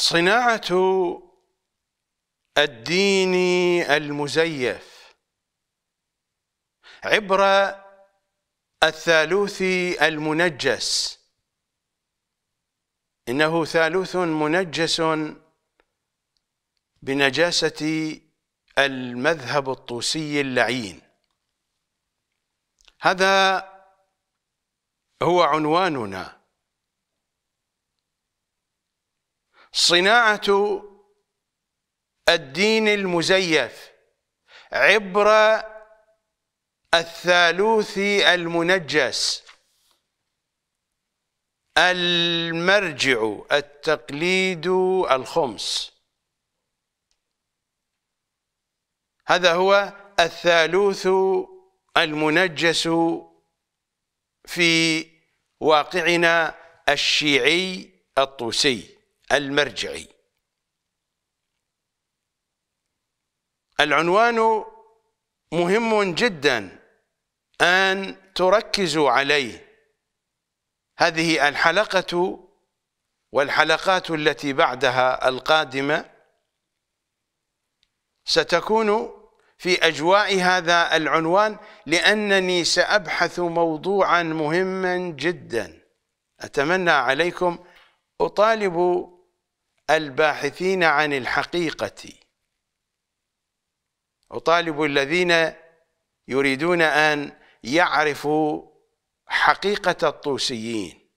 صناعة الدين المزيف عبر الثالوث المنجس إنه ثالوث منجس بنجاسة المذهب الطوسي اللعين هذا هو عنواننا صناعة الدين المزيف عبر الثالوث المنجس المرجع التقليد الخمس هذا هو الثالوث المنجس في واقعنا الشيعي الطوسي المرجعي العنوان مهم جدا أن تركزوا عليه هذه الحلقة والحلقات التي بعدها القادمة ستكون في أجواء هذا العنوان لأنني سأبحث موضوعا مهما جدا أتمنى عليكم أطالب الباحثين عن الحقيقة أطالب الذين يريدون أن يعرفوا حقيقة الطوسيين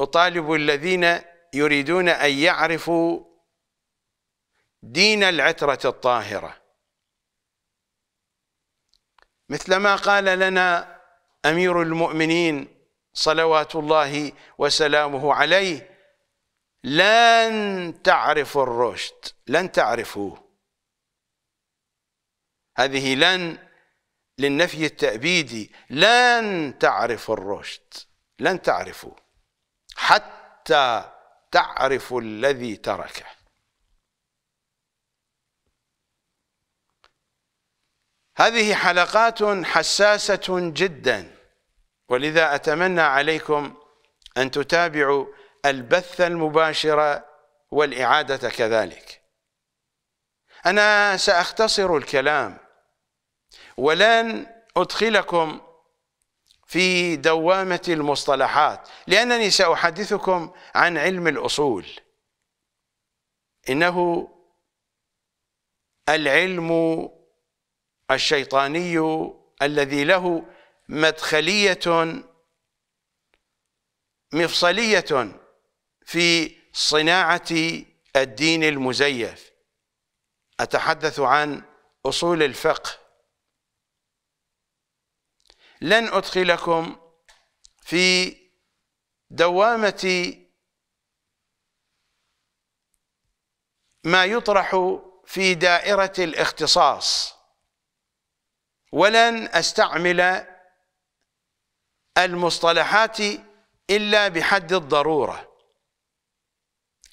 أطالب الذين يريدون أن يعرفوا دين العترة الطاهرة مثلما قال لنا أمير المؤمنين صلوات الله وسلامه عليه لن تعرفوا الرشد لن تعرفوه هذه لن للنفي التأبيدي لن تعرفوا الرشد لن تعرفوه حتى تعرفوا الذي تركه هذه حلقات حساسة جدا ولذا أتمنى عليكم أن تتابعوا البث المباشر والإعادة كذلك أنا سأختصر الكلام ولن أدخلكم في دوامة المصطلحات لأنني سأحدثكم عن علم الأصول إنه العلم الشيطاني الذي له مدخلية مفصلية في صناعة الدين المزيف أتحدث عن أصول الفقه لن أدخلكم في دوامة ما يطرح في دائرة الاختصاص ولن أستعمل المصطلحات إلا بحد الضرورة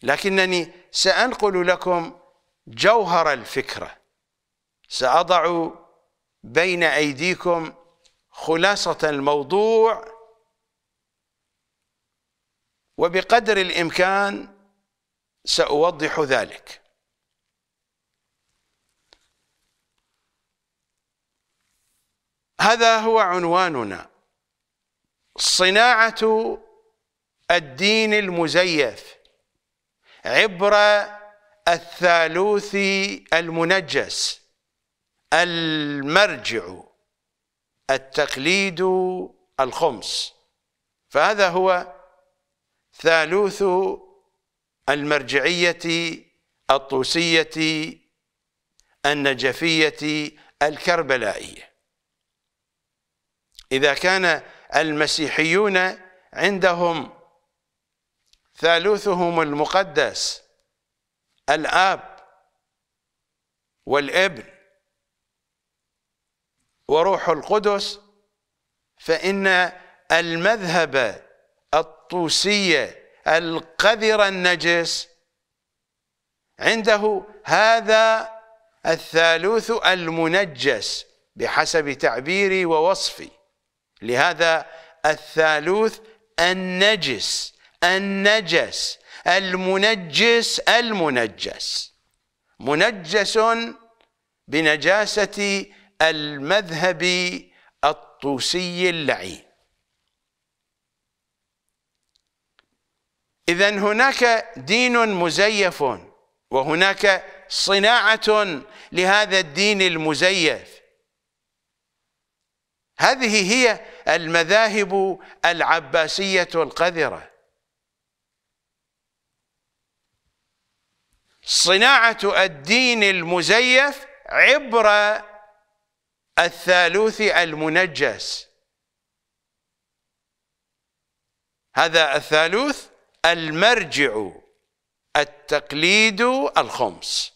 لكنني سأنقل لكم جوهر الفكرة سأضع بين أيديكم خلاصة الموضوع وبقدر الإمكان سأوضح ذلك هذا هو عنواننا صناعة الدين المزيف عبر الثالوث المنجس المرجع التقليد الخمس فهذا هو ثالوث المرجعية الطوسية النجفية الكربلائية إذا كان المسيحيون عندهم ثالوثهم المقدس الاب والابن وروح القدس فان المذهب الطوسيه القذر النجس عنده هذا الثالوث المنجس بحسب تعبيري ووصفي لهذا الثالوث النجس النجس المنجس المنجس منجس بنجاسة المذهب الطوسي اللعين إذا هناك دين مزيف وهناك صناعة لهذا الدين المزيف هذه هي المذاهب العباسية القذرة صناعة الدين المزيف عبر الثالوث المنجس هذا الثالوث المرجع التقليد الخمس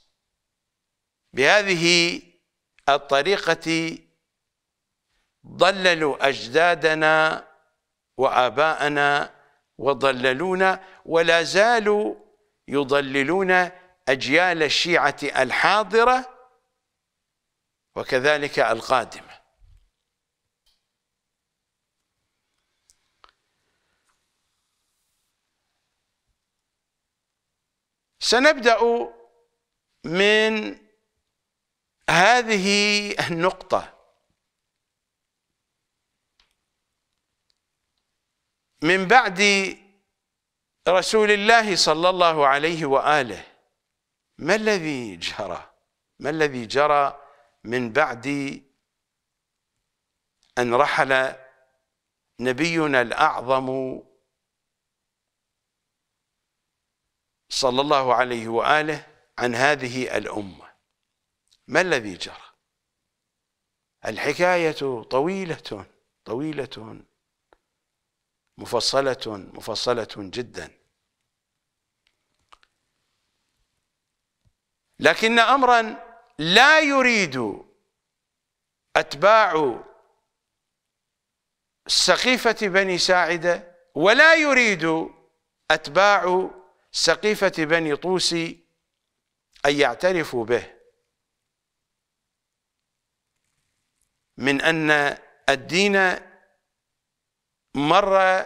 بهذه الطريقة ضللوا أجدادنا وآباءنا وضللونا ولا زالوا يضللون أجيال الشيعة الحاضرة وكذلك القادمة سنبدأ من هذه النقطة من بعد رسول الله صلى الله عليه واله ما الذي جرى ما الذي جرى من بعد أن رحل نبينا الأعظم صلى الله عليه وآله عن هذه الأمة ما الذي جرى الحكاية طويلة طويلة مفصلة مفصلة جداً لكن أمرا لا يريد أتباع سقيفة بني ساعدة ولا يريد أتباع سقيفة بني طوسي أن يعترفوا به من أن الدين مر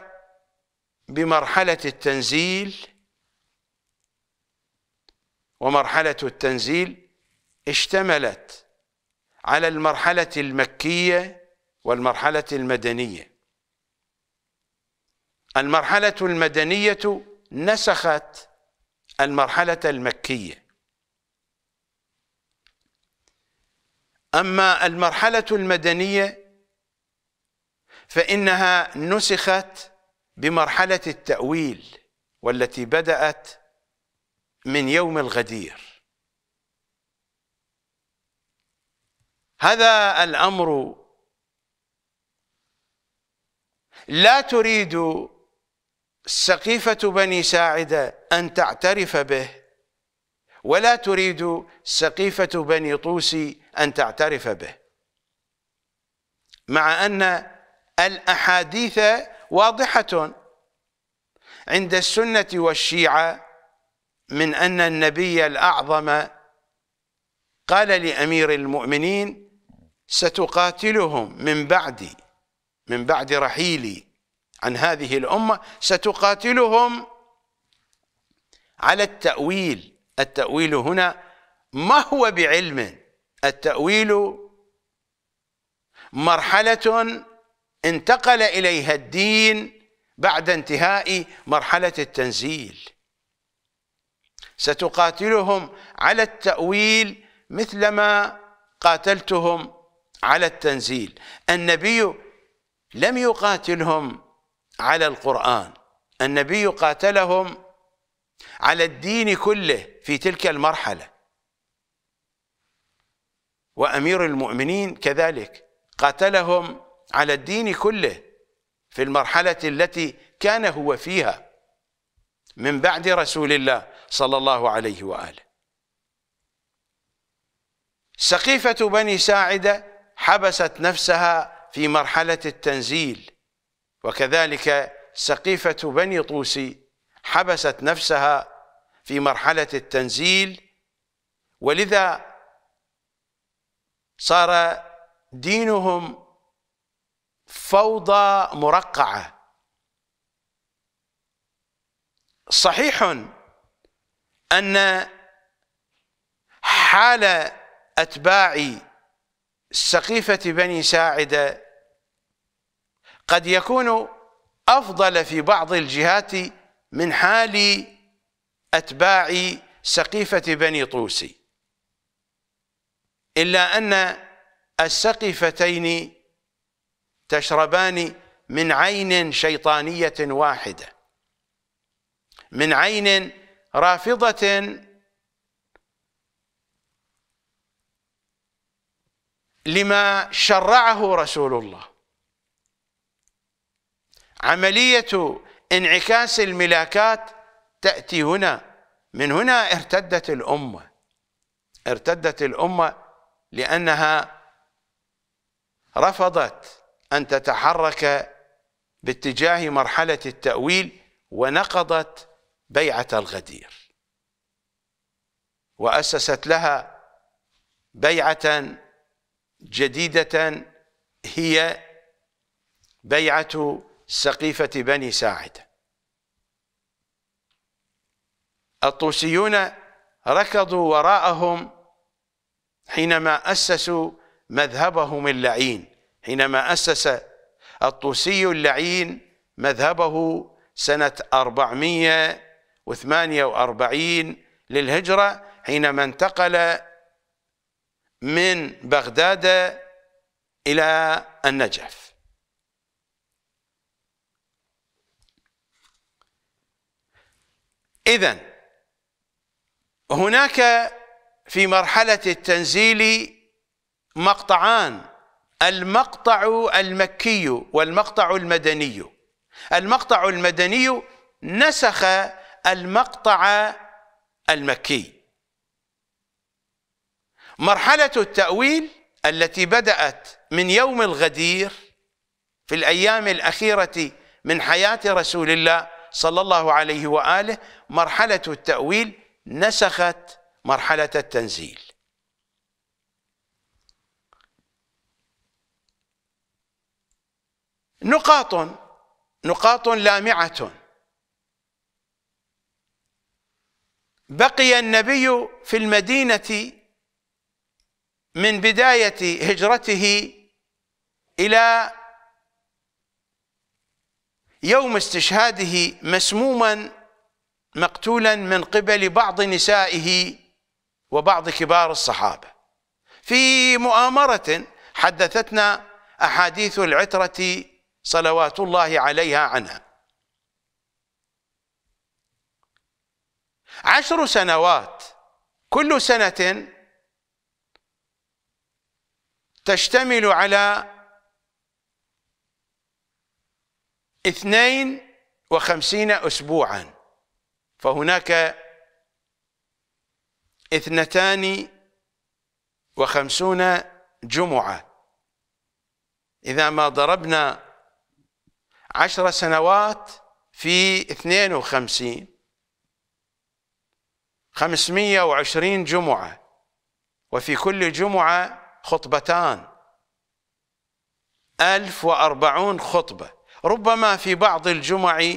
بمرحلة التنزيل ومرحلة التنزيل اشتملت على المرحلة المكية والمرحلة المدنية المرحلة المدنية نسخت المرحلة المكية أما المرحلة المدنية فإنها نسخت بمرحلة التأويل والتي بدأت من يوم الغدير هذا الأمر لا تريد سقيفة بني ساعدة أن تعترف به ولا تريد سقيفة بني طوسي أن تعترف به مع أن الأحاديث واضحة عند السنة والشيعة من أن النبي الأعظم قال لأمير المؤمنين ستقاتلهم من بعدي من بعد رحيلي عن هذه الأمة ستقاتلهم على التأويل التأويل هنا ما هو بعلم التأويل مرحلة انتقل إليها الدين بعد انتهاء مرحلة التنزيل ستقاتلهم على التأويل مثلما قاتلتهم على التنزيل النبي لم يقاتلهم على القرآن النبي قاتلهم على الدين كله في تلك المرحلة وأمير المؤمنين كذلك قاتلهم على الدين كله في المرحلة التي كان هو فيها من بعد رسول الله صلى الله عليه وآله سقيفة بني ساعدة حبست نفسها في مرحلة التنزيل وكذلك سقيفة بني طوسي حبست نفسها في مرحلة التنزيل ولذا صار دينهم فوضى مرقعة صحيح أن حال أتباع سقيفة بني ساعدة قد يكون أفضل في بعض الجهات من حال أتباع سقيفة بني طوسي إلا أن السقيفتين تشربان من عين شيطانية واحدة من عين رافضة لما شرعه رسول الله عملية انعكاس الملاكات تأتي هنا من هنا ارتدت الأمة ارتدت الأمة لأنها رفضت أن تتحرك باتجاه مرحلة التأويل ونقضت بيعة الغدير وأسست لها بيعة جديدة هي بيعة سقيفة بني ساعدة الطوسيون ركضوا وراءهم حينما أسسوا مذهبهم اللعين حينما أسس الطوسي اللعين مذهبه سنة 400 وثمانية وأربعين للهجرة حينما انتقل من بغداد إلى النجف إذا هناك في مرحلة التنزيل مقطعان المقطع المكي والمقطع المدني المقطع المدني نسخ المقطع المكي مرحلة التأويل التي بدأت من يوم الغدير في الأيام الأخيرة من حياة رسول الله صلى الله عليه وآله مرحلة التأويل نسخت مرحلة التنزيل نقاط نقاط لامعة بقي النبي في المدينة من بداية هجرته إلى يوم استشهاده مسموما مقتولا من قبل بعض نسائه وبعض كبار الصحابة في مؤامرة حدثتنا أحاديث العترة صلوات الله عليها عنها عشر سنوات كل سنة تشتمل على اثنين وخمسين أسبوعا فهناك اثنتان وخمسون جمعة إذا ما ضربنا عشر سنوات في اثنين وخمسين 520 جمعة وفي كل جمعة خطبتان 1040 خطبة ربما في بعض الجمع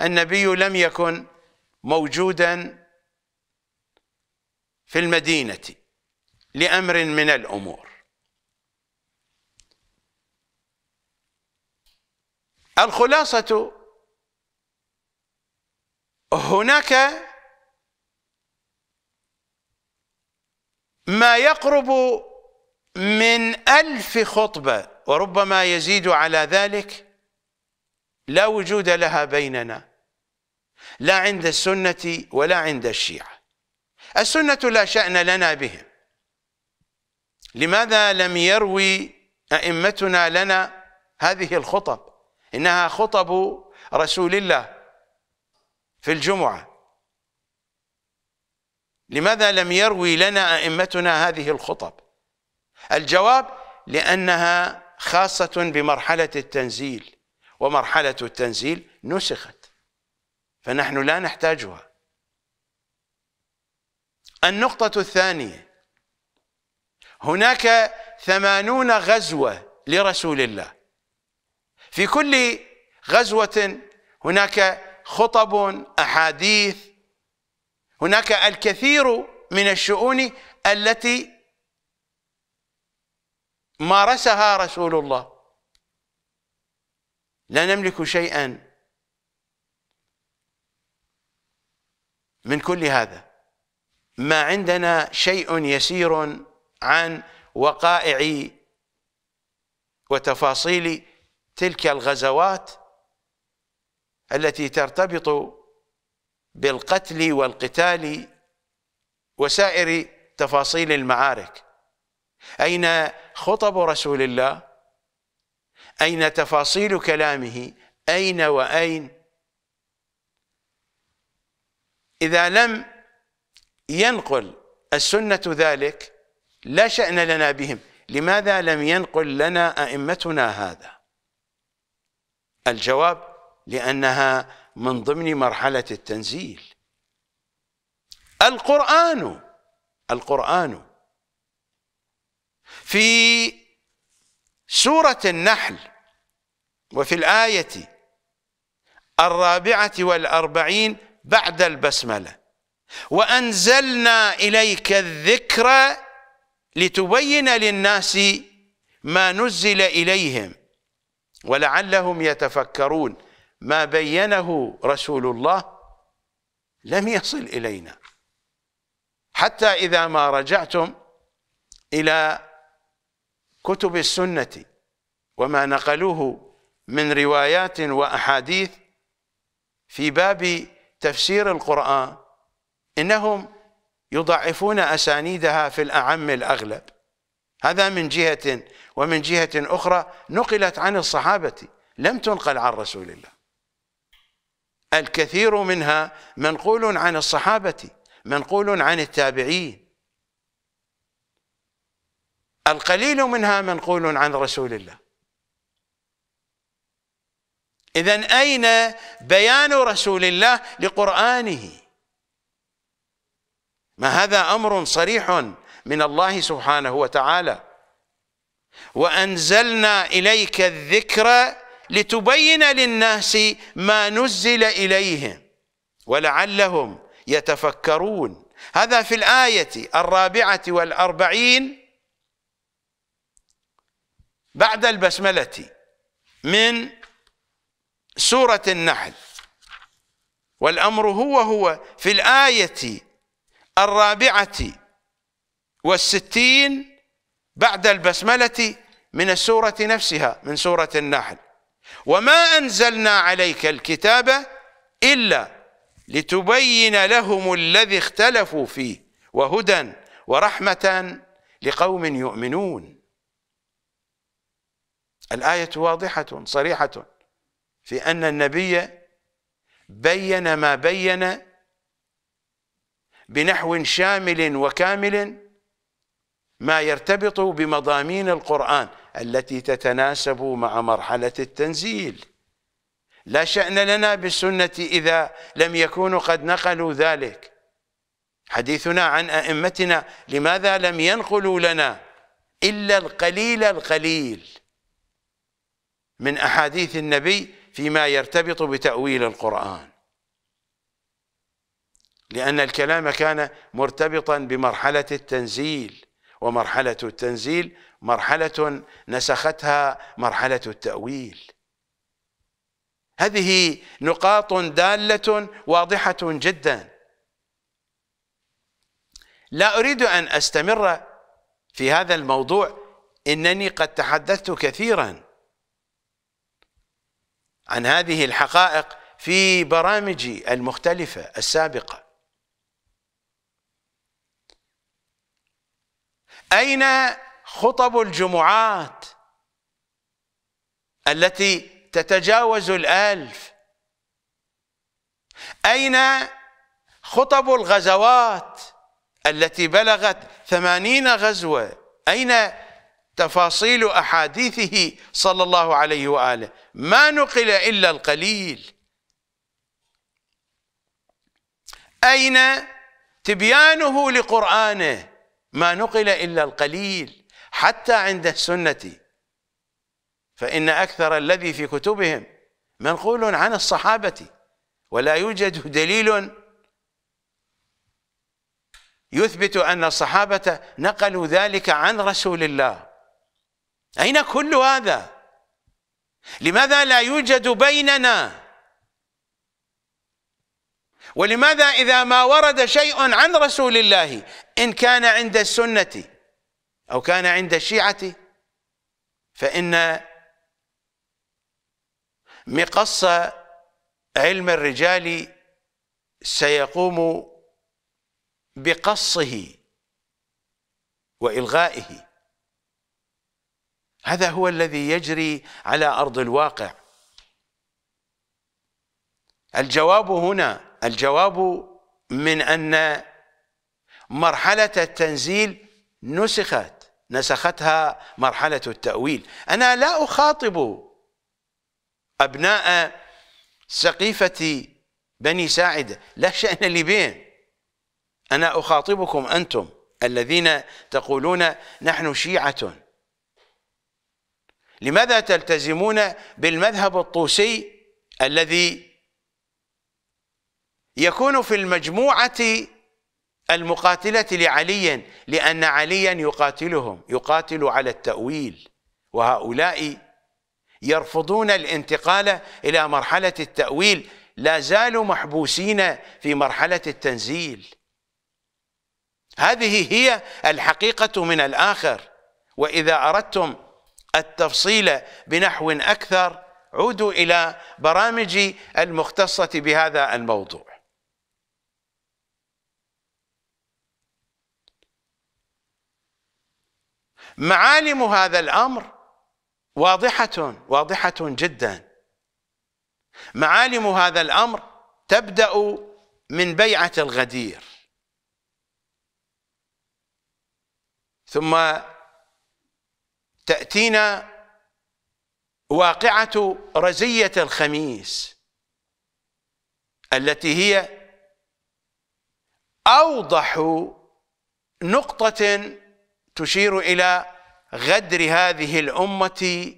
النبي لم يكن موجودا في المدينة لأمر من الأمور الخلاصة هناك ما يقرب من ألف خطبة وربما يزيد على ذلك لا وجود لها بيننا لا عند السنة ولا عند الشيعة السنة لا شأن لنا بهم لماذا لم يروي أئمتنا لنا هذه الخطب إنها خطب رسول الله في الجمعة لماذا لم يروي لنا أئمتنا هذه الخطب الجواب لأنها خاصة بمرحلة التنزيل ومرحلة التنزيل نسخت فنحن لا نحتاجها النقطة الثانية هناك ثمانون غزوة لرسول الله في كل غزوة هناك خطب أحاديث هناك الكثير من الشؤون التي مارسها رسول الله لا نملك شيئا من كل هذا ما عندنا شيء يسير عن وقائع وتفاصيل تلك الغزوات التي ترتبط بالقتل والقتال وسائر تفاصيل المعارك أين خطب رسول الله أين تفاصيل كلامه أين وأين إذا لم ينقل السنة ذلك لا شأن لنا بهم لماذا لم ينقل لنا أئمتنا هذا الجواب لأنها من ضمن مرحلة التنزيل القرآن القرآن في سورة النحل وفي الآية الرابعة والأربعين بعد البسملة وأنزلنا إليك الذكر لتبين للناس ما نزل إليهم ولعلهم يتفكرون ما بينه رسول الله لم يصل إلينا حتى إذا ما رجعتم إلى كتب السنة وما نقلوه من روايات وأحاديث في باب تفسير القرآن إنهم يضعفون أسانيدها في الأعم الأغلب هذا من جهة ومن جهة أخرى نقلت عن الصحابة لم تنقل عن رسول الله الكثير منها منقول عن الصحابة منقول عن التابعين القليل منها منقول عن رسول الله إذا أين بيان رسول الله لقرآنه ما هذا أمر صريح من الله سبحانه وتعالى وأنزلنا إليك الذكر لتبين للناس ما نزل إليهم ولعلهم يتفكرون هذا في الآية الرابعة والأربعين بعد البسملة من سورة النحل والأمر هو هو في الآية الرابعة والستين بعد البسملة من السورة نفسها من سورة النحل وما أنزلنا عليك الكتاب إلا لتبين لهم الذي اختلفوا فيه وهدى ورحمة لقوم يؤمنون الآية واضحة صريحة في أن النبي بين ما بين بنحو شامل وكامل ما يرتبط بمضامين القرآن التي تتناسب مع مرحلة التنزيل لا شأن لنا بالسنة إذا لم يكونوا قد نقلوا ذلك حديثنا عن أئمتنا لماذا لم ينقلوا لنا إلا القليل القليل من أحاديث النبي فيما يرتبط بتأويل القرآن لأن الكلام كان مرتبطا بمرحلة التنزيل ومرحلة التنزيل مرحلة نسختها مرحلة التأويل هذه نقاط دالة واضحة جدا لا أريد أن أستمر في هذا الموضوع إنني قد تحدثت كثيرا عن هذه الحقائق في برامجي المختلفة السابقة أين خطب الجمعات التي تتجاوز الألف أين خطب الغزوات التي بلغت ثمانين غزوة أين تفاصيل أحاديثه صلى الله عليه وآله ما نقل إلا القليل أين تبيانه لقرآنه ما نقل إلا القليل حتى عند السنة فإن أكثر الذي في كتبهم منقول عن الصحابة ولا يوجد دليل يثبت أن الصحابة نقلوا ذلك عن رسول الله أين كل هذا؟ لماذا لا يوجد بيننا؟ ولماذا إذا ما ورد شيء عن رسول الله إن كان عند السنة أو كان عند شيعته فإن مقص علم الرجال سيقوم بقصه وإلغائه هذا هو الذي يجري على أرض الواقع الجواب هنا الجواب من أن مرحلة التنزيل نسخت نسختها مرحلة التأويل أنا لا أخاطب أبناء سقيفة بني ساعدة لا شأن لي بهم أنا أخاطبكم أنتم الذين تقولون نحن شيعة لماذا تلتزمون بالمذهب الطوسي الذي يكون في المجموعة المقاتلة لعلي لأن عليا يقاتلهم يقاتل على التأويل وهؤلاء يرفضون الانتقال إلى مرحلة التأويل لا زالوا محبوسين في مرحلة التنزيل هذه هي الحقيقة من الآخر وإذا أردتم التفصيل بنحو أكثر عودوا إلى برامجي المختصة بهذا الموضوع معالم هذا الأمر واضحة واضحة جدا معالم هذا الأمر تبدأ من بيعة الغدير ثم تأتينا واقعة رزية الخميس التي هي أوضح نقطة تشير إلى غدر هذه الأمة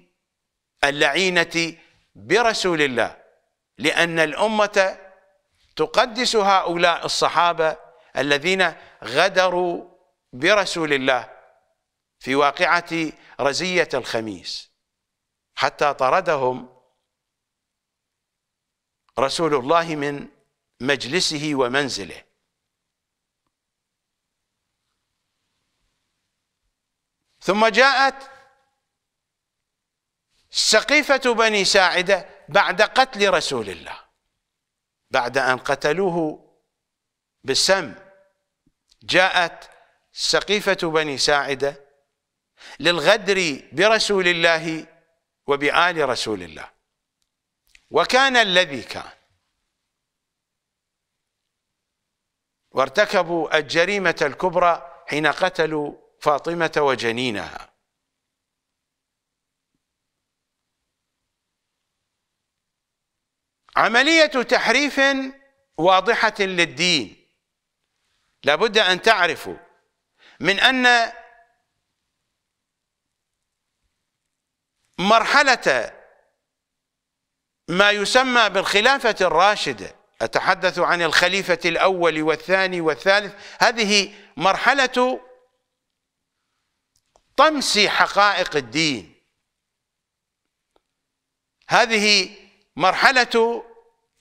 اللعينة برسول الله لأن الأمة تقدس هؤلاء الصحابة الذين غدروا برسول الله في واقعة رزية الخميس حتى طردهم رسول الله من مجلسه ومنزله ثم جاءت سقيفة بني ساعدة بعد قتل رسول الله بعد أن قتلوه بالسم جاءت سقيفة بني ساعدة للغدر برسول الله وبآل رسول الله وكان الذي كان وارتكبوا الجريمة الكبرى حين قتلوا فاطمة وجنينها عملية تحريف واضحة للدين لابد أن تعرفوا من أن مرحلة ما يسمى بالخلافة الراشدة أتحدث عن الخليفة الأول والثاني والثالث هذه مرحلة طمس حقائق الدين هذه مرحلة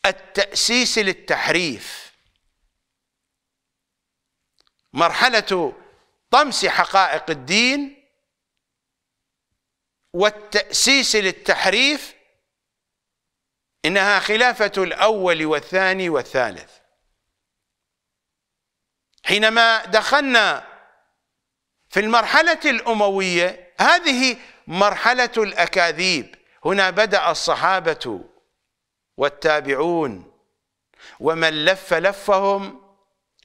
التأسيس للتحريف مرحلة طمس حقائق الدين والتأسيس للتحريف إنها خلافة الأول والثاني والثالث حينما دخلنا في المرحلة الأموية هذه مرحلة الأكاذيب هنا بدأ الصحابة والتابعون ومن لف لفهم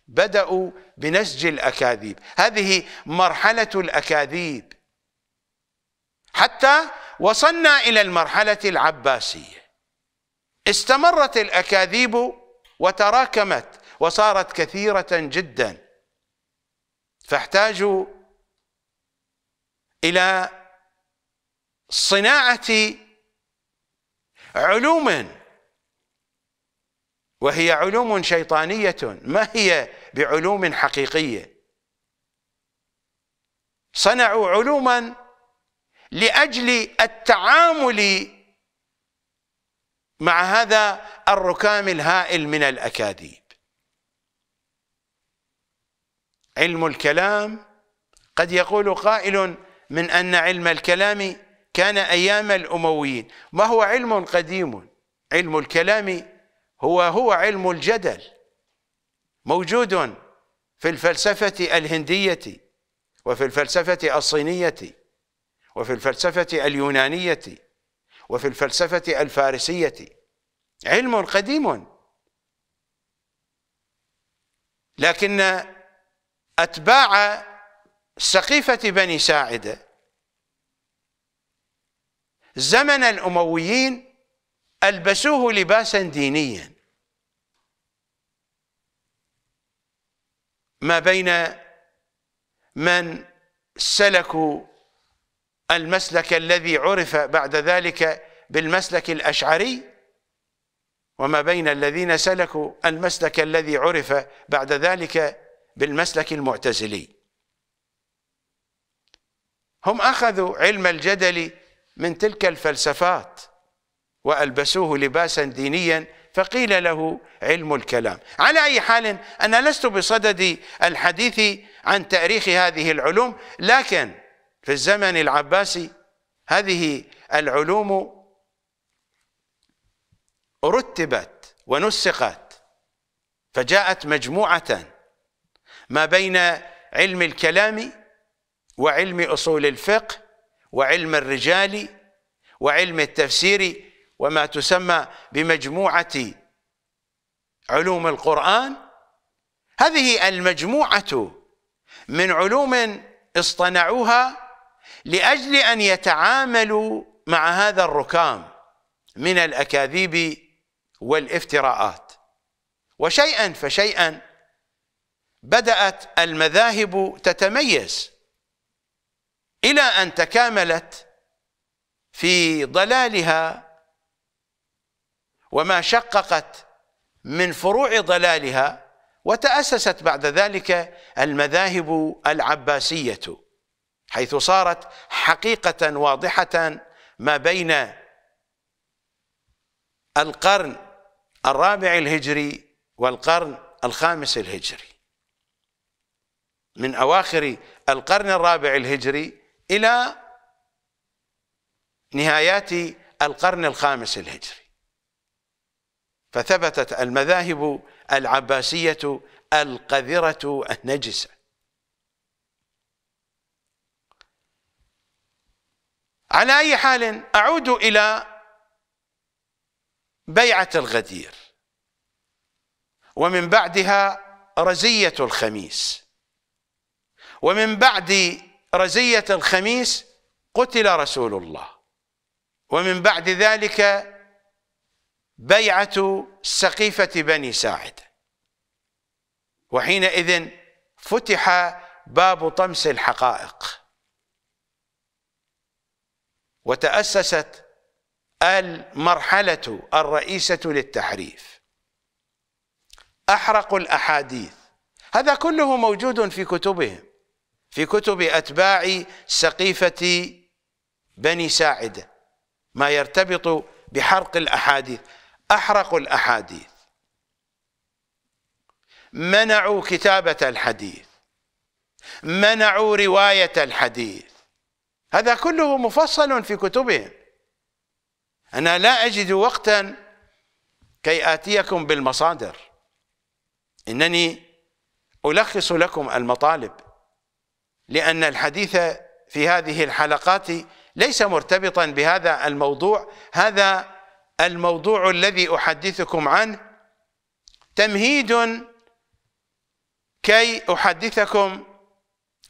بدأوا بنسج الأكاذيب هذه مرحلة الأكاذيب حتى وصلنا إلى المرحلة العباسية استمرت الأكاذيب وتراكمت وصارت كثيرة جدا فاحتاجوا إلى صناعة علوم وهي علوم شيطانية ما هي بعلوم حقيقية صنعوا علوما لأجل التعامل مع هذا الركام الهائل من الأكاذيب علم الكلام قد يقول قائل من أن علم الكلام كان أيام الأمويين ما هو علم قديم علم الكلام هو هو علم الجدل موجود في الفلسفة الهندية وفي الفلسفة الصينية وفي الفلسفة اليونانية وفي الفلسفة الفارسية علم قديم لكن أتباع سقيفة بني ساعدة زمن الأمويين ألبسوه لباسا دينيا ما بين من سلكوا المسلك الذي عرف بعد ذلك بالمسلك الأشعري وما بين الذين سلكوا المسلك الذي عرف بعد ذلك بالمسلك المعتزلي هم أخذوا علم الجدل من تلك الفلسفات وألبسوه لباسا دينيا فقيل له علم الكلام على أي حال أنا لست بصدد الحديث عن تاريخ هذه العلوم لكن في الزمن العباسي هذه العلوم رتبت ونسقت فجاءت مجموعة ما بين علم الكلام وعلم أصول الفقه وعلم الرجال وعلم التفسير وما تسمى بمجموعة علوم القرآن هذه المجموعة من علوم اصطنعوها لأجل أن يتعاملوا مع هذا الركام من الأكاذيب والافتراءات وشيئا فشيئا بدأت المذاهب تتميز إلى أن تكاملت في ضلالها وما شققت من فروع ضلالها وتأسست بعد ذلك المذاهب العباسية حيث صارت حقيقة واضحة ما بين القرن الرابع الهجري والقرن الخامس الهجري من أواخر القرن الرابع الهجري إلى نهايات القرن الخامس الهجري فثبتت المذاهب العباسية القذرة النجسة على أي حال أعود إلى بيعة الغدير ومن بعدها رزية الخميس ومن بعد رزية الخميس قتل رسول الله ومن بعد ذلك بيعة سقيفة بني ساعد وحينئذ فتح باب طمس الحقائق وتأسست المرحلة الرئيسة للتحريف أحرقوا الأحاديث هذا كله موجود في كتبهم في كتب أتباع سقيفة بني ساعدة ما يرتبط بحرق الأحاديث أحرقوا الأحاديث منعوا كتابة الحديث منعوا رواية الحديث هذا كله مفصل في كتبهم أنا لا أجد وقتا كي آتيكم بالمصادر إنني ألخص لكم المطالب لأن الحديث في هذه الحلقات ليس مرتبطا بهذا الموضوع هذا الموضوع الذي أحدثكم عنه تمهيد كي أحدثكم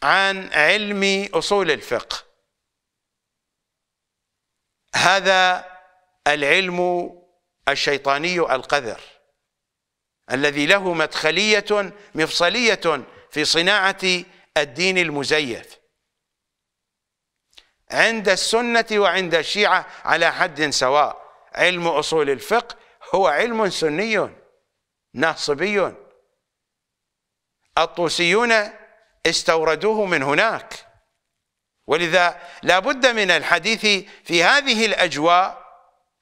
عن علم أصول الفقه هذا العلم الشيطاني القذر الذي له مدخلية مفصلية في صناعة الدين المزيف عند السنة وعند الشيعة على حد سواء علم أصول الفقه هو علم سني ناصبي الطوسيون استوردوه من هناك ولذا لا بد من الحديث في هذه الأجواء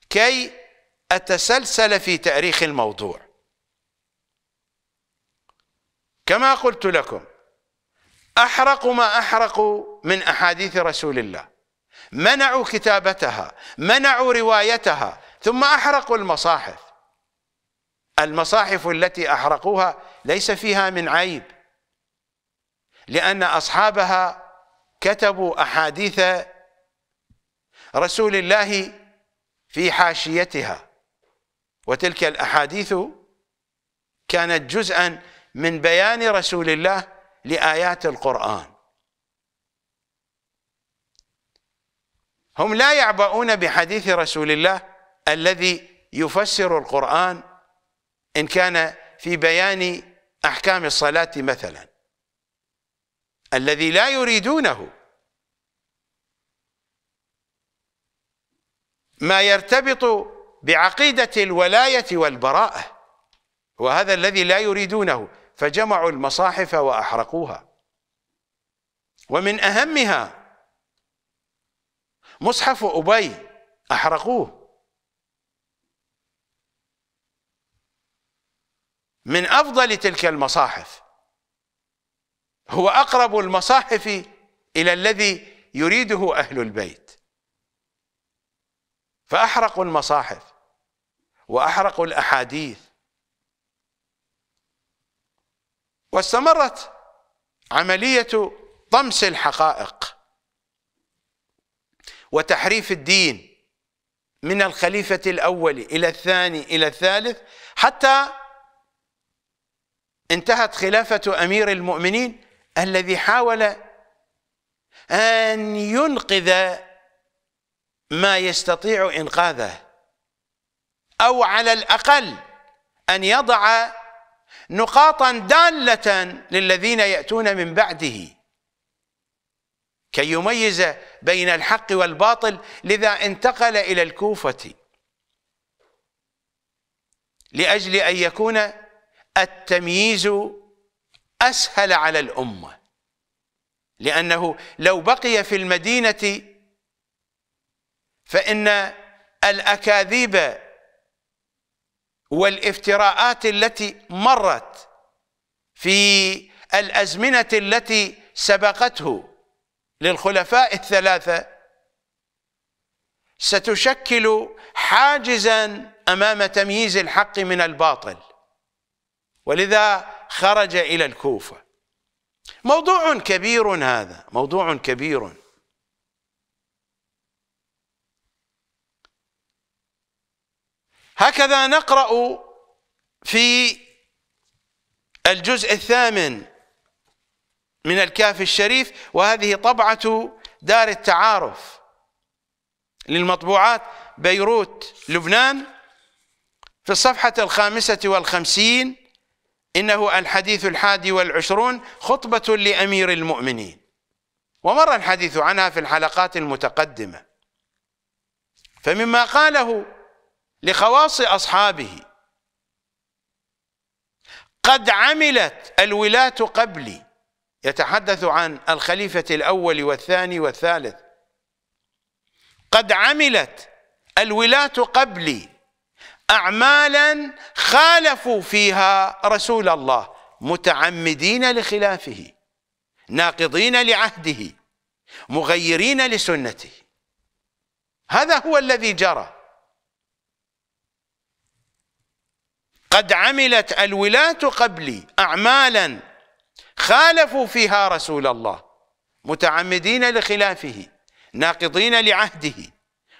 كي أتسلسل في تاريخ الموضوع كما قلت لكم أحرقوا ما أحرقوا من أحاديث رسول الله منعوا كتابتها منعوا روايتها ثم أحرقوا المصاحف المصاحف التي أحرقوها ليس فيها من عيب لأن أصحابها كتبوا أحاديث رسول الله في حاشيتها وتلك الأحاديث كانت جزءا من بيان رسول الله لآيات القرآن هم لا يعبؤون بحديث رسول الله الذي يفسر القرآن إن كان في بيان أحكام الصلاة مثلا الذي لا يريدونه ما يرتبط بعقيدة الولاية والبراءة وهذا الذي لا يريدونه فجمعوا المصاحف واحرقوها ومن اهمها مصحف ابي احرقوه من افضل تلك المصاحف هو اقرب المصاحف الى الذي يريده اهل البيت فاحرقوا المصاحف واحرقوا الاحاديث واستمرت عملية طمس الحقائق وتحريف الدين من الخليفة الأول إلى الثاني إلى الثالث حتى انتهت خلافة أمير المؤمنين الذي حاول أن ينقذ ما يستطيع إنقاذه أو على الأقل أن يضع نقاطا دالة للذين يأتون من بعده كي يميز بين الحق والباطل لذا انتقل إلى الكوفة لأجل أن يكون التمييز أسهل على الأمة لأنه لو بقي في المدينة فإن الأكاذيب والافتراءات التي مرت في الازمنه التي سبقته للخلفاء الثلاثه ستشكل حاجزا امام تمييز الحق من الباطل ولذا خرج الى الكوفه موضوع كبير هذا موضوع كبير هكذا نقرأ في الجزء الثامن من الكاف الشريف وهذه طبعة دار التعارف للمطبوعات بيروت لبنان في الصفحة الخامسة والخمسين إنه الحديث الحادي والعشرون خطبة لأمير المؤمنين ومر الحديث عنها في الحلقات المتقدمة فمما قاله لخواص أصحابه قد عملت الولاة قبلي يتحدث عن الخليفة الأول والثاني والثالث قد عملت الولاة قبلي أعمالا خالفوا فيها رسول الله متعمدين لخلافه ناقضين لعهده مغيرين لسنته هذا هو الذي جرى قد عملت الولاة قبلي أعمالا خالفوا فيها رسول الله متعمدين لخلافه ناقضين لعهده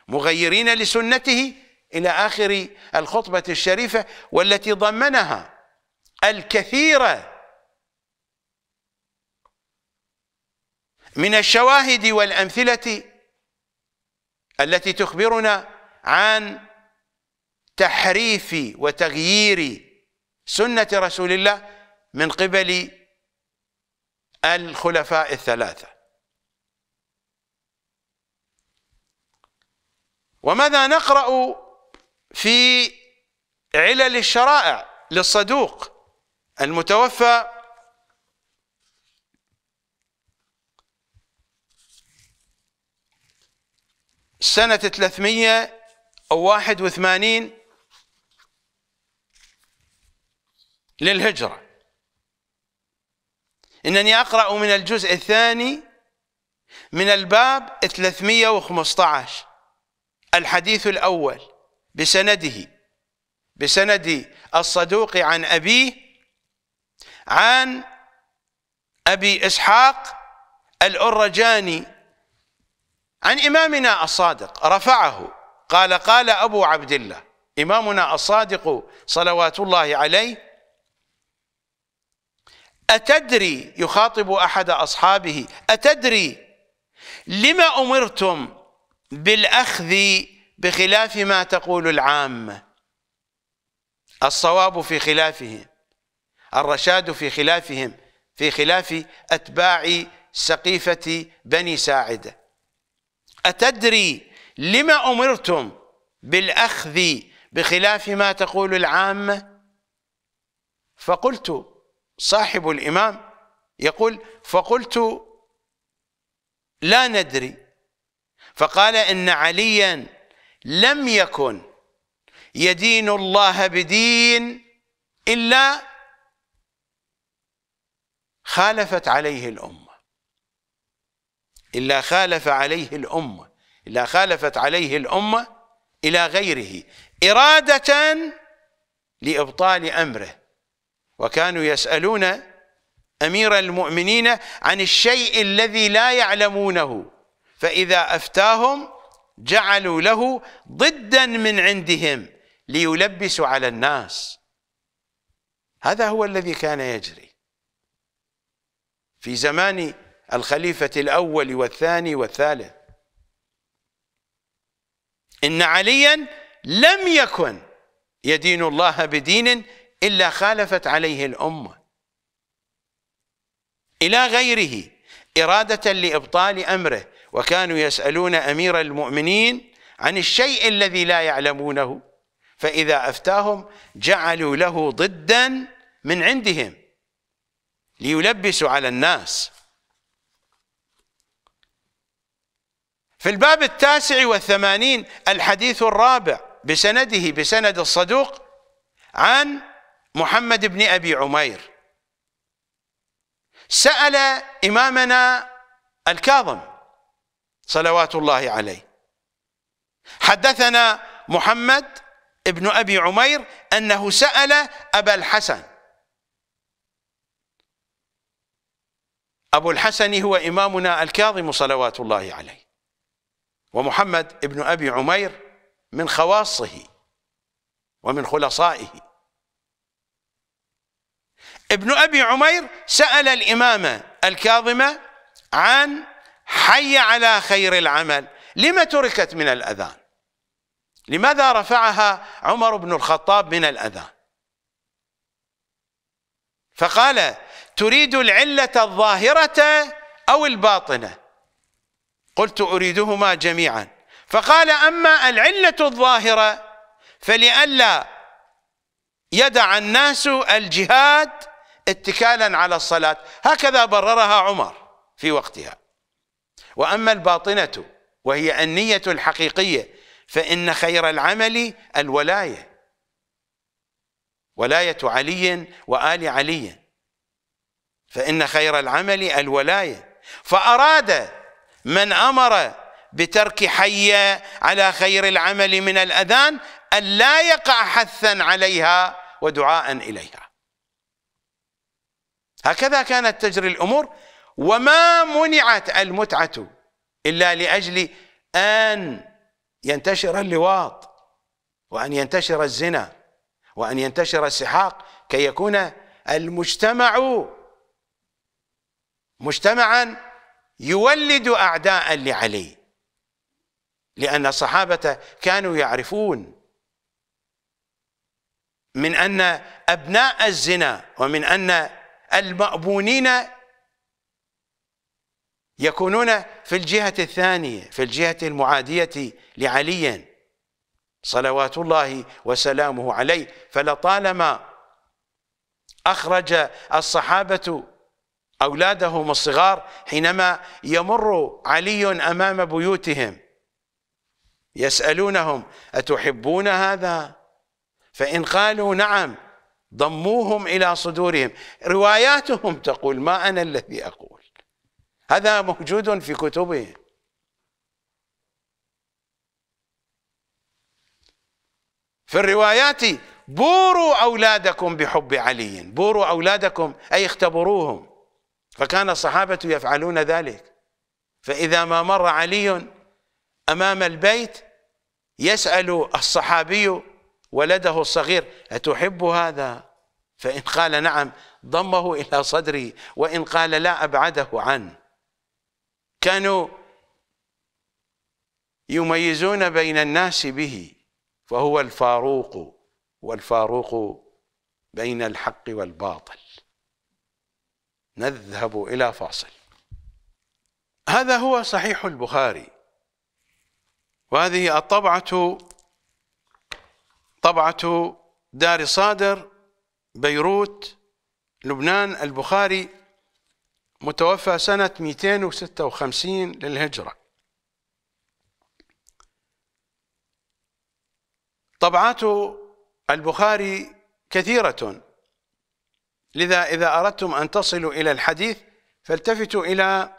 مغيرين لسنته إلى آخر الخطبة الشريفة والتي ضمنها الكثير من الشواهد والأمثلة التي تخبرنا عن تحريف وتغيير سنة رسول الله من قبل الخلفاء الثلاثة وماذا نقرأ في علل الشرائع للصدوق المتوفى سنة 381 للهجرة إنني أقرأ من الجزء الثاني من الباب 315 الحديث الأول بسنده بسند الصدوق عن أبيه عن أبي إسحاق الأرجاني عن إمامنا الصادق رفعه قال قال أبو عبد الله إمامنا الصادق صلوات الله عليه أتدري يخاطب أحد أصحابه أتدري لما أمرتم بالأخذ بخلاف ما تقول العامة الصواب في خلافهم الرشاد في خلافهم في خلاف أتباع سقيفة بني ساعدة أتدري لما أمرتم بالأخذ بخلاف ما تقول العامة فقلت صاحب الإمام يقول فقلت لا ندري فقال إن عليا لم يكن يدين الله بدين إلا خالفت عليه الأمة إلا خالف عليه الأمة إلا خالفت عليه الأمة إلى غيره إرادة لإبطال أمره وكانوا يسألون أمير المؤمنين عن الشيء الذي لا يعلمونه فإذا أفتاهم جعلوا له ضدا من عندهم ليلبسوا على الناس هذا هو الذي كان يجري في زمان الخليفة الأول والثاني والثالث إن عليا لم يكن يدين الله بدين إلا خالفت عليه الأمة إلى غيره إرادة لإبطال أمره وكانوا يسألون أمير المؤمنين عن الشيء الذي لا يعلمونه فإذا أفتاهم جعلوا له ضدا من عندهم ليلبسوا على الناس في الباب التاسع والثمانين الحديث الرابع بسنده بسند الصدوق عن محمد بن أبي عمير سأل إمامنا الكاظم صلوات الله عليه حدثنا محمد بن أبي عمير أنه سأل أبا الحسن أبو الحسن هو إمامنا الكاظم صلوات الله عليه ومحمد بن أبي عمير من خواصه ومن خلصائه ابن أبي عمير سأل الإمامة الكاظمة عن حي على خير العمل لما تركت من الأذان لماذا رفعها عمر بن الخطاب من الأذان فقال تريد العلة الظاهرة أو الباطنة قلت أريدهما جميعا فقال أما العلة الظاهرة فلئلا يدع الناس الجهاد اتكالا على الصلاة هكذا بررها عمر في وقتها وأما الباطنة وهي النية الحقيقية فإن خير العمل الولاية ولاية علي وآل علي فإن خير العمل الولاية فأراد من أمر بترك حي على خير العمل من الأذان أن لا يقع حثا عليها ودعاء إليها هكذا كانت تجري الأمور وما منعت المتعة إلا لأجل أن ينتشر اللواط وأن ينتشر الزنا وأن ينتشر السحاق كي يكون المجتمع مجتمعا يولد أعداء لعلي لأن الصحابة كانوا يعرفون من أن أبناء الزنا ومن أن المأبونين يكونون في الجهة الثانية في الجهة المعادية لعلي صلوات الله وسلامه عليه فلطالما أخرج الصحابة أولادهم الصغار حينما يمر علي أمام بيوتهم يسألونهم أتحبون هذا؟ فإن قالوا نعم ضموهم إلى صدورهم رواياتهم تقول ما أنا الذي أقول هذا موجود في كتبهم في الروايات بوروا أولادكم بحب علي بوروا أولادكم أي اختبروهم فكان الصحابة يفعلون ذلك فإذا ما مر علي أمام البيت يسأل الصحابي ولده الصغير أتحب هذا فإن قال نعم ضمه إلى صدري وإن قال لا أبعده عنه كانوا يميزون بين الناس به فهو الفاروق والفاروق بين الحق والباطل نذهب إلى فاصل هذا هو صحيح البخاري وهذه الطبعة طبعة دار صادر بيروت لبنان البخاري متوفى سنة 256 للهجرة طبعات البخاري كثيرة لذا إذا أردتم أن تصلوا إلى الحديث فالتفتوا إلى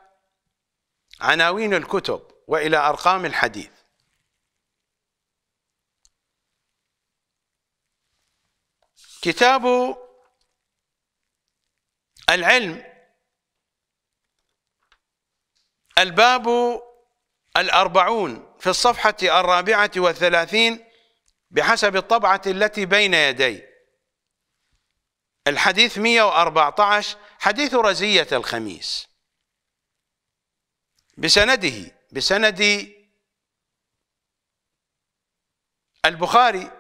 عناوين الكتب وإلى أرقام الحديث كتاب العلم الباب الأربعون في الصفحة الرابعة والثلاثين بحسب الطبعة التي بين يدي الحديث 114 حديث رزية الخميس بسنده بسند البخاري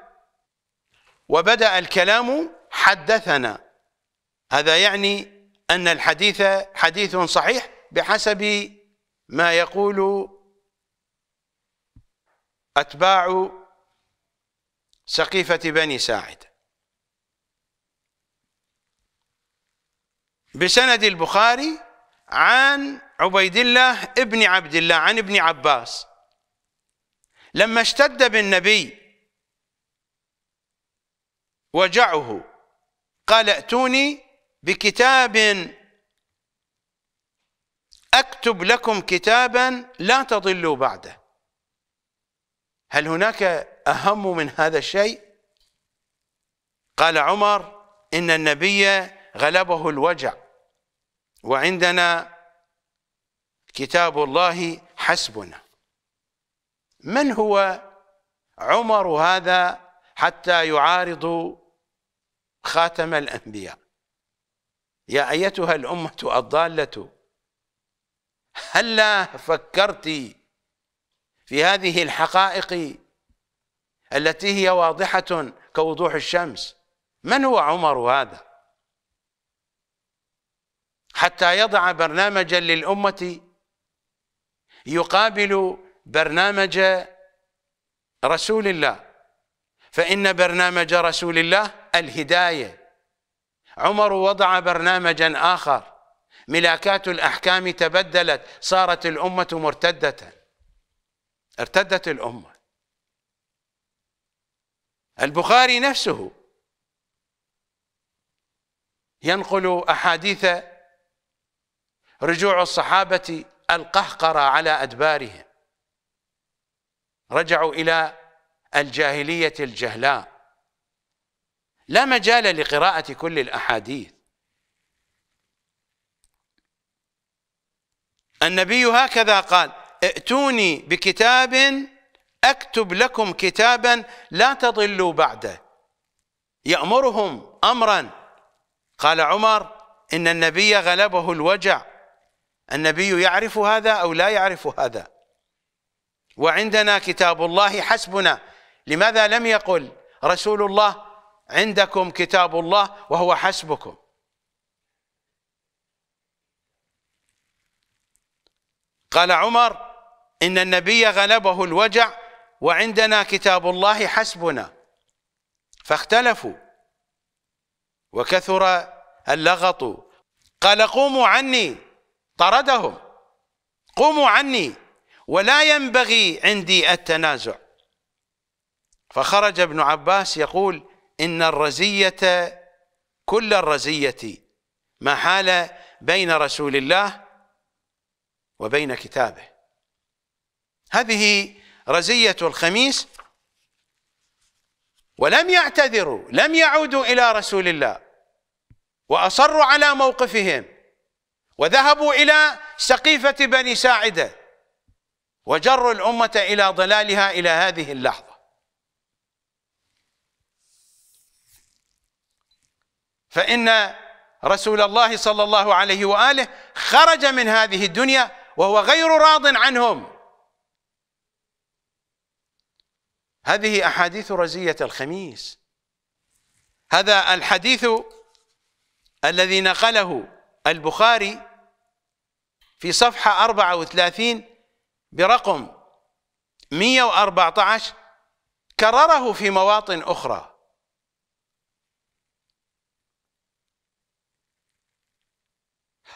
وبدأ الكلام حدثنا هذا يعني أن الحديث حديث صحيح بحسب ما يقول أتباع سقيفة بني ساعد بسند البخاري عن عبيد الله ابن عبد الله عن ابن عباس لما اشتد بالنبي وجعه قال ائتوني بكتاب اكتب لكم كتابا لا تضلوا بعده هل هناك اهم من هذا الشيء قال عمر ان النبي غلبه الوجع وعندنا كتاب الله حسبنا من هو عمر هذا حتى يعارض خاتم الأنبياء يا أيتها الأمة الضالة هلا فكرت في هذه الحقائق التي هي واضحة كوضوح الشمس من هو عمر هذا حتى يضع برنامجا للأمة يقابل برنامج رسول الله فإن برنامج رسول الله الهداية عمر وضع برنامجا آخر ملاكات الأحكام تبدلت صارت الأمة مرتدة ارتدت الأمة البخاري نفسه ينقل أحاديث رجوع الصحابة القهقرة على أدبارهم رجعوا إلى الجاهلية الجهلاء لا مجال لقراءة كل الأحاديث النبي هكذا قال ائتوني بكتاب أكتب لكم كتابا لا تضلوا بعده يأمرهم أمرا قال عمر إن النبي غلبه الوجع النبي يعرف هذا أو لا يعرف هذا وعندنا كتاب الله حسبنا لماذا لم يقل رسول الله عندكم كتاب الله وهو حسبكم قال عمر إن النبي غلبه الوجع وعندنا كتاب الله حسبنا فاختلفوا وكثر اللغط قال قوموا عني طردهم قوموا عني ولا ينبغي عندي التنازع فخرج ابن عباس يقول إن الرزية كل الرزية ما حال بين رسول الله وبين كتابه هذه رزية الخميس ولم يعتذروا لم يعودوا إلى رسول الله وأصروا على موقفهم وذهبوا إلى سقيفة بني ساعدة وجروا الأمة إلى ضلالها إلى هذه اللحظة فإن رسول الله صلى الله عليه وآله خرج من هذه الدنيا وهو غير راض عنهم هذه أحاديث رزية الخميس هذا الحديث الذي نقله البخاري في صفحة 34 برقم 114 كرره في مواطن أخرى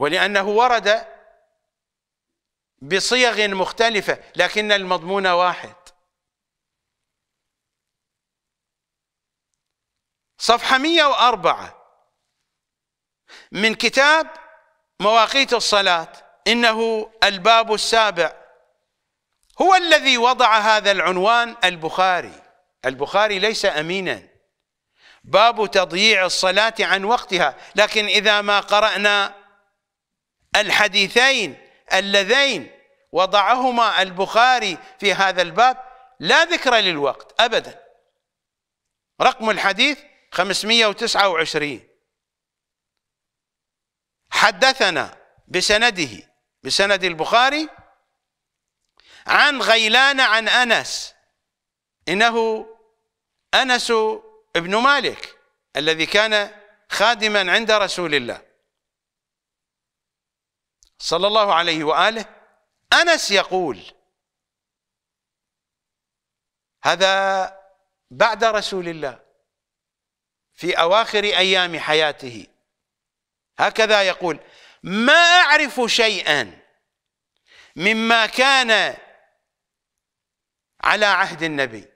ولأنه ورد بصيغ مختلفة لكن المضمون واحد صفحة 104 من كتاب مواقيت الصلاة إنه الباب السابع هو الذي وضع هذا العنوان البخاري البخاري ليس أمينا باب تضييع الصلاة عن وقتها لكن إذا ما قرأنا الحديثين اللذين وضعهما البخاري في هذا الباب لا ذكر للوقت أبدا رقم الحديث 529 حدثنا بسنده بسند البخاري عن غيلان عن أنس إنه أنس ابن مالك الذي كان خادما عند رسول الله صلى الله عليه وآله أنس يقول هذا بعد رسول الله في أواخر أيام حياته هكذا يقول ما أعرف شيئا مما كان على عهد النبي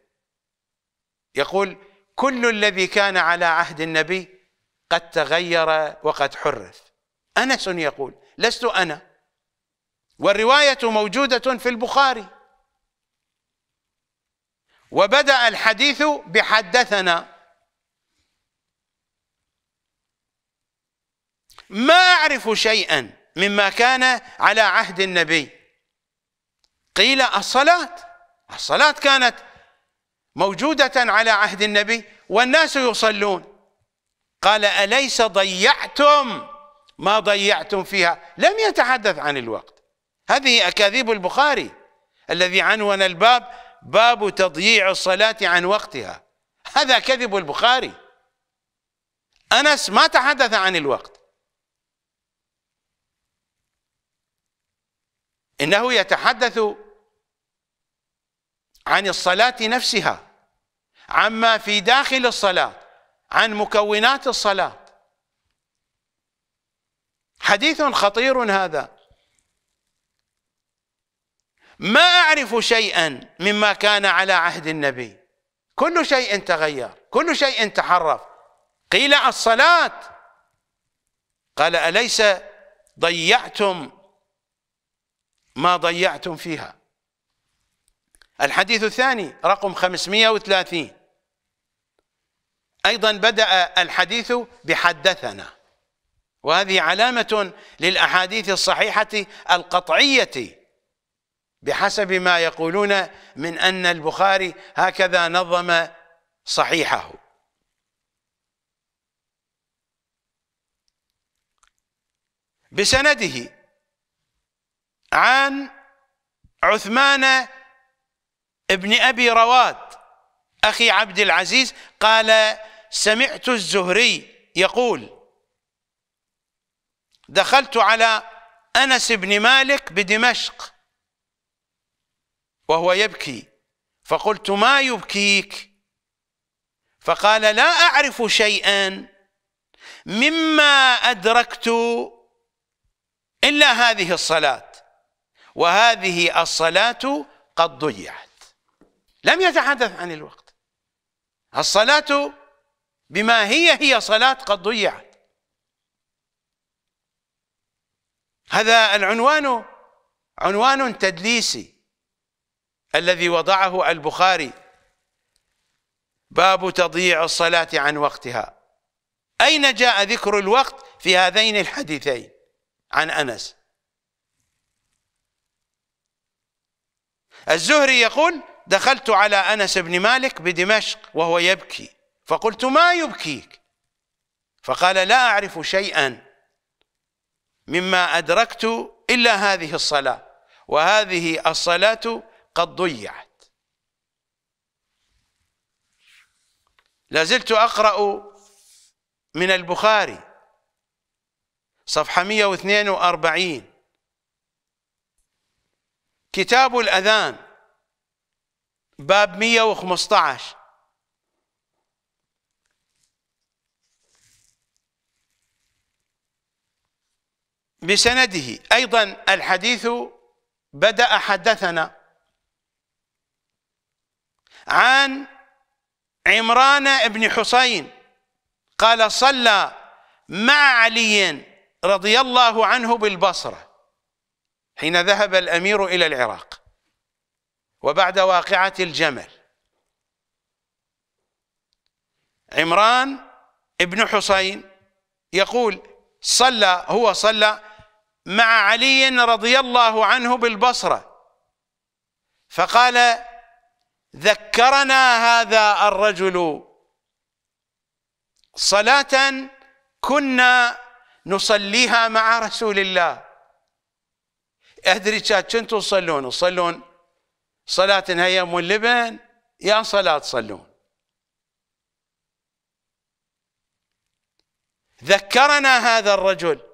يقول كل الذي كان على عهد النبي قد تغير وقد حرث أنس يقول لست أنا والرواية موجودة في البخاري وبدأ الحديث بحدثنا ما أعرف شيئا مما كان على عهد النبي قيل الصلاة الصلاة كانت موجودة على عهد النبي والناس يصلون قال أليس ضيعتم ما ضيعتم فيها لم يتحدث عن الوقت هذه أكاذيب البخاري الذي عنون الباب باب تضييع الصلاة عن وقتها هذا كذب البخاري أنس ما تحدث عن الوقت إنه يتحدث عن الصلاة نفسها عما في داخل الصلاة عن مكونات الصلاة حديث خطير هذا ما أعرف شيئا مما كان على عهد النبي كل شيء تغير كل شيء تحرف قيل الصلاة قال أليس ضيعتم ما ضيعتم فيها الحديث الثاني رقم 530 أيضا بدأ الحديث بحدثنا وهذه علامة للأحاديث الصحيحة القطعية بحسب ما يقولون من أن البخاري هكذا نظم صحيحه بسنده عن عثمان ابن أبي رواد أخي عبد العزيز قال سمعت الزهري يقول دخلت على أنس بن مالك بدمشق وهو يبكي فقلت ما يبكيك فقال لا أعرف شيئا مما أدركت إلا هذه الصلاة وهذه الصلاة قد ضيعت لم يتحدث عن الوقت الصلاة بما هي هي صلاة قد ضيعت هذا العنوان عنوان تدليسي الذي وضعه البخاري باب تضييع الصلاة عن وقتها أين جاء ذكر الوقت في هذين الحديثين عن أنس الزهري يقول دخلت على أنس بن مالك بدمشق وهو يبكي فقلت ما يبكيك فقال لا أعرف شيئا مما أدركت إلا هذه الصلاة وهذه الصلاة قد ضيعت لازلت أقرأ من البخاري صفحة 142 كتاب الأذان باب 115 بسنده أيضا الحديث بدأ حدثنا عن عمران بن حسين قال صلى مع علي رضي الله عنه بالبصرة حين ذهب الأمير إلى العراق وبعد واقعة الجمل عمران ابن حسين يقول صلى هو صلى مع علي رضي الله عنه بالبصرة فقال ذكرنا هذا الرجل صلاة كنا نصليها مع رسول الله أدري كانت شنتو تصلون تصلون صلاة هي أم اللبن يا صلاة تصلون ذكرنا هذا الرجل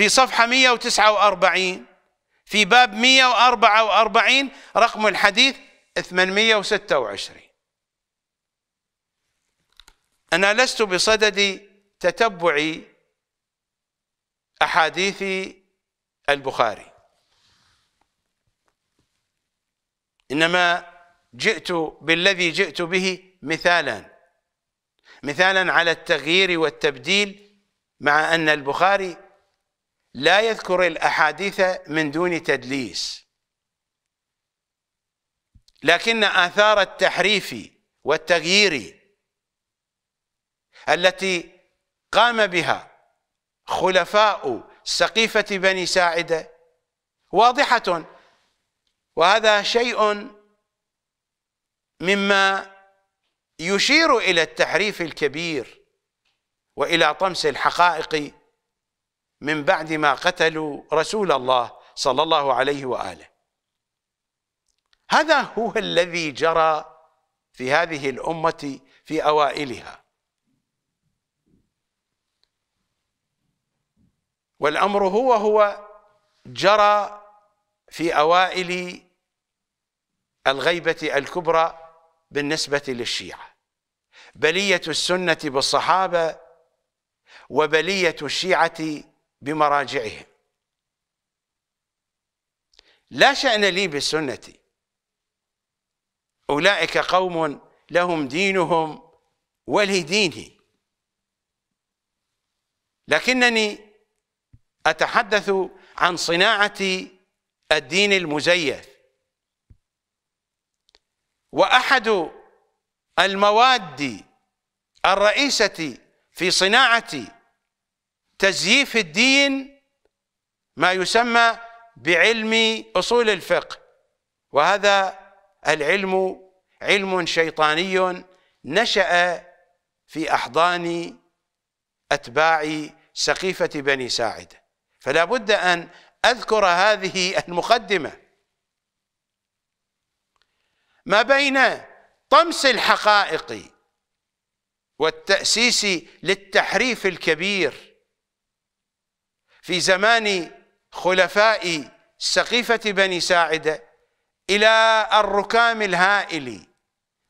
في صفحة 149 في باب 144 رقم الحديث 826 أنا لست بصدد تتبع أحاديث البخاري إنما جئت بالذي جئت به مثالا مثالا على التغيير والتبديل مع أن البخاري لا يذكر الأحاديث من دون تدليس لكن آثار التحريف والتغيير التي قام بها خلفاء سقيفة بني ساعدة واضحة وهذا شيء مما يشير إلى التحريف الكبير وإلى طمس الحقائق من بعد ما قتلوا رسول الله صلى الله عليه واله هذا هو الذي جرى في هذه الامه في اوائلها والامر هو هو جرى في اوائل الغيبه الكبرى بالنسبه للشيعه بليه السنه بالصحابه وبليه الشيعه بمراجعهم لا شأن لي بالسنة أولئك قوم لهم دينهم ولي ديني لكنني أتحدث عن صناعة الدين المزيف وأحد المواد الرئيسة في صناعة تزييف الدين ما يسمى بعلم أصول الفقه وهذا العلم علم شيطاني نشأ في أحضان أتباع سقيفة بني ساعدة فلا بد أن أذكر هذه المقدمة ما بين طمس الحقائق والتأسيس للتحريف الكبير في زمان خلفاء سقيفة بني ساعدة إلى الركام الهائل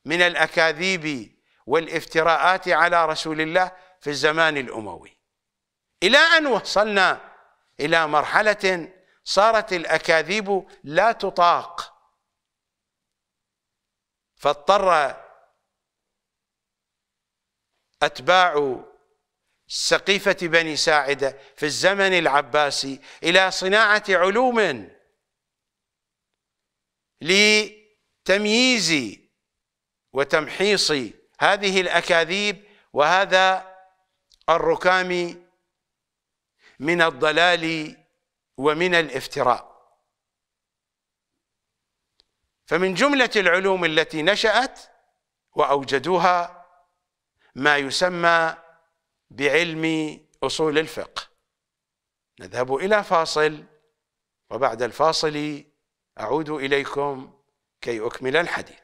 من الأكاذيب والافتراءات على رسول الله في الزمان الأموي إلى أن وصلنا إلى مرحلة صارت الأكاذيب لا تطاق فاضطر أتباع سقيفة بني ساعدة في الزمن العباسي إلى صناعة علوم لتمييز وتمحيص هذه الأكاذيب وهذا الركام من الضلال ومن الافتراء فمن جملة العلوم التي نشأت وأوجدوها ما يسمى بعلم أصول الفقه نذهب إلى فاصل وبعد الفاصل أعود إليكم كي أكمل الحديث